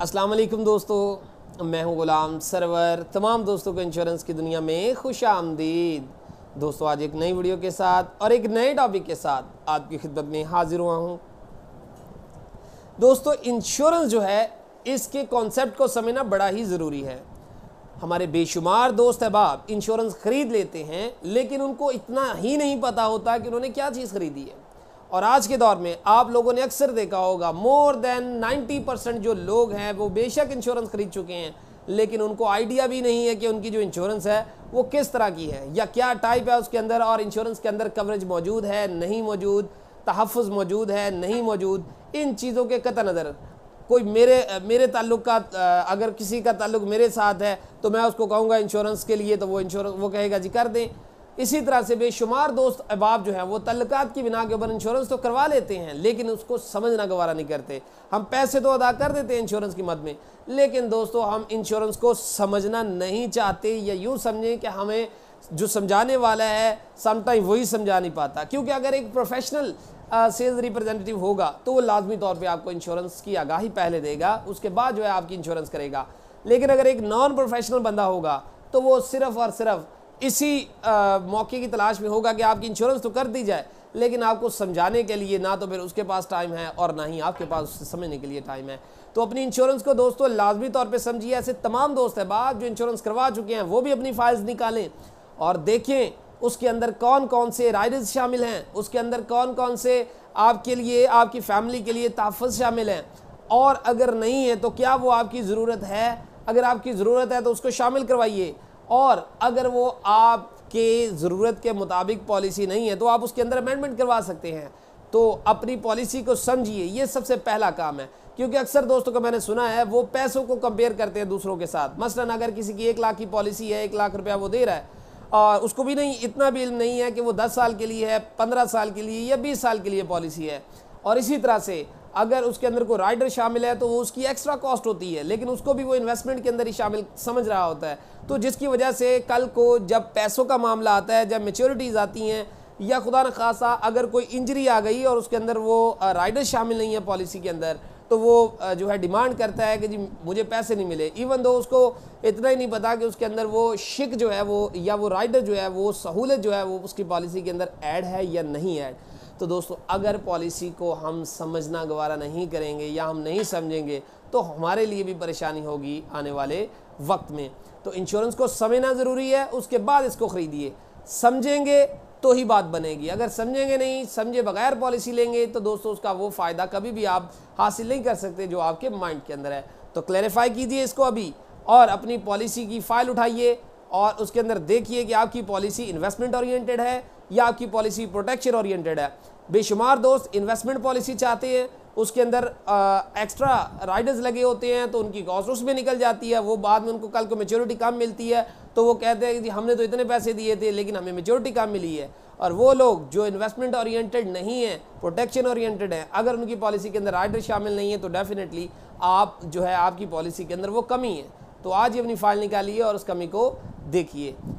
अस्सलाम वालेकुम दोस्तों मैं हूं गुलाम सरवर तमाम दोस्तों को इंश्योरेंस की दुनिया में खुश आमदीद दोस्तों आज एक नई वीडियो के साथ और एक नए टॉपिक के साथ आपकी खिदमत में हाजिर हुआ हूं दोस्तों इंश्योरेंस जो है इसके कॉन्सेप्ट को समझना बड़ा ही ज़रूरी है हमारे बेशुमार दोस्त अहबाब इंश्योरेंस ख़रीद लेते हैं लेकिन उनको इतना ही नहीं पता होता कि उन्होंने क्या चीज़ ख़रीदी है और आज के दौर में आप लोगों ने अक्सर देखा होगा मोर देन 90 परसेंट जो लोग हैं वो बेशक इंश्योरेंस खरीद चुके हैं लेकिन उनको आइडिया भी नहीं है कि उनकी जो इंश्योरेंस है वो किस तरह की है या क्या टाइप है उसके अंदर और इंश्योरेंस के अंदर कवरेज मौजूद है नहीं मौजूद तहफ़ मौजूद है नहीं मौजूद इन चीज़ों के कत नज़र कोई मेरे मेरे ताल्लुक का अगर किसी का ताल्लुक मेरे साथ है तो मैं उसको कहूँगा इंश्योरेंस के लिए तो वो इंश्योरेंस वो कहेगा जी कर दें इसी तरह से बेशुमार दोस्त अहबाब जो है वो तल्लक़ात की बिना के ऊपर इंश्योरेंस तो करवा लेते हैं लेकिन उसको समझना गवारा नहीं करते हम पैसे तो अदा कर देते हैं इंश्योरेंस की मद में लेकिन दोस्तों हम इंश्योरेंस को समझना नहीं चाहते या यूँ समझें कि हमें जो समझाने वाला है समटाइम वही समझा नहीं पाता क्योंकि अगर एक प्रोफेशनल सेल्स रिप्रेजेंटेटिव होगा तो वो लाजमी तौर पे आपको इंश्योरेंस की आगाही पहले देगा उसके बाद जो है आपकी इंश्योरेंस करेगा लेकिन अगर एक नॉन प्रोफेशनल बंदा होगा तो वो सिर्फ़ और सिर्फ़ इसी आ, मौके की तलाश में होगा कि आपकी इंश्योरेंस तो कर दी जाए लेकिन आपको समझाने के लिए ना तो फिर उसके पास टाइम है और ना ही आपके पास उससे समझने के लिए टाइम है तो अपनी इंश्योरेंस को दोस्तों लाजमी तौर पे समझिए ऐसे तमाम दोस्त बाप जो इंश्योरेंस करवा चुके हैं वो भी अपनी फाइल्स निकालें और देखें उसके अंदर कौन कौन से राइडर्स शामिल हैं उसके अंदर कौन कौन से आपके लिए आपकी फैमिली के लिए तहफ़ शामिल हैं और अगर नहीं है तो क्या वो आपकी ज़रूरत है अगर आपकी ज़रूरत है तो उसको शामिल करवाइए और अगर वो आपके ज़रूरत के मुताबिक पॉलिसी नहीं है तो आप उसके अंदर अमेंडमेंट करवा सकते हैं तो अपनी पॉलिसी को समझिए ये सबसे पहला काम है क्योंकि अक्सर दोस्तों का मैंने सुना है वो पैसों को कंपेयर करते हैं दूसरों के साथ मसलन अगर किसी की एक लाख की पॉलिसी है एक लाख रुपया वो दे रहा है और उसको भी नहीं इतना भी इल्म नहीं है कि वो दस साल के लिए है पंद्रह साल के लिए या बीस साल के लिए पॉलिसी है और इसी तरह से अगर उसके अंदर कोई राइडर शामिल है तो वो उसकी एक्स्ट्रा कॉस्ट होती है लेकिन उसको भी वो इन्वेस्टमेंट के अंदर ही शामिल समझ रहा होता है तो जिसकी वजह से कल को जब पैसों का मामला आता है जब मेच्योरिटीज़ आती हैं या खुदा न खासा अगर कोई इंजरी आ गई और उसके अंदर वो राइडर शामिल नहीं है पॉलिसी के अंदर तो वो जो है डिमांड करता है कि जी मुझे पैसे नहीं मिले इवन दो उसको इतना ही नहीं पता कि उसके अंदर वो शिक जो है वो या वो राइडर जो है वो सहूलत जो है वो उसकी पॉलिसी के अंदर ऐड है या नहीं ऐड तो दोस्तों अगर पॉलिसी को हम समझना गवारा नहीं करेंगे या हम नहीं समझेंगे तो हमारे लिए भी परेशानी होगी आने वाले वक्त में तो इंश्योरेंस को समझना ज़रूरी है उसके बाद इसको ख़रीदिए समझेंगे तो ही बात बनेगी अगर समझेंगे नहीं समझे बगैर पॉलिसी लेंगे तो दोस्तों उसका वो फ़ायदा कभी भी आप हासिल नहीं कर सकते जो आपके माइंड के अंदर है तो क्लैरिफाई कीजिए इसको अभी और अपनी पॉलिसी की फ़ाइल उठाइए और उसके अंदर देखिए कि आपकी पॉलिसी इन्वेस्टमेंट ओरिएंटेड है या आपकी पॉलिसी प्रोटेक्शन ओरिएंटेड है बेशुमार दोस्त इन्वेस्टमेंट पॉलिसी चाहते हैं उसके अंदर आ, एक्स्ट्रा राइडर्स लगे होते हैं तो उनकी कॉस्ट उसमें निकल जाती है वो बाद में उनको कल को मेच्योरिटी कम मिलती है तो वो कहते हैं कि हमने तो इतने पैसे दिए थे लेकिन हमें मेच्योरिटी कम मिली है और वो लोग जो इन्वेस्टमेंट ओरिएंटेड नहीं है प्रोटेक्शन ओरिएंटेड है अगर उनकी पॉलिसी के अंदर राइडर शामिल नहीं है तो डेफिनेटली आप जो है आपकी पॉलिसी के अंदर वो कमी है तो आज ही अपनी फाइल निकालिए और उस कमी को देखिए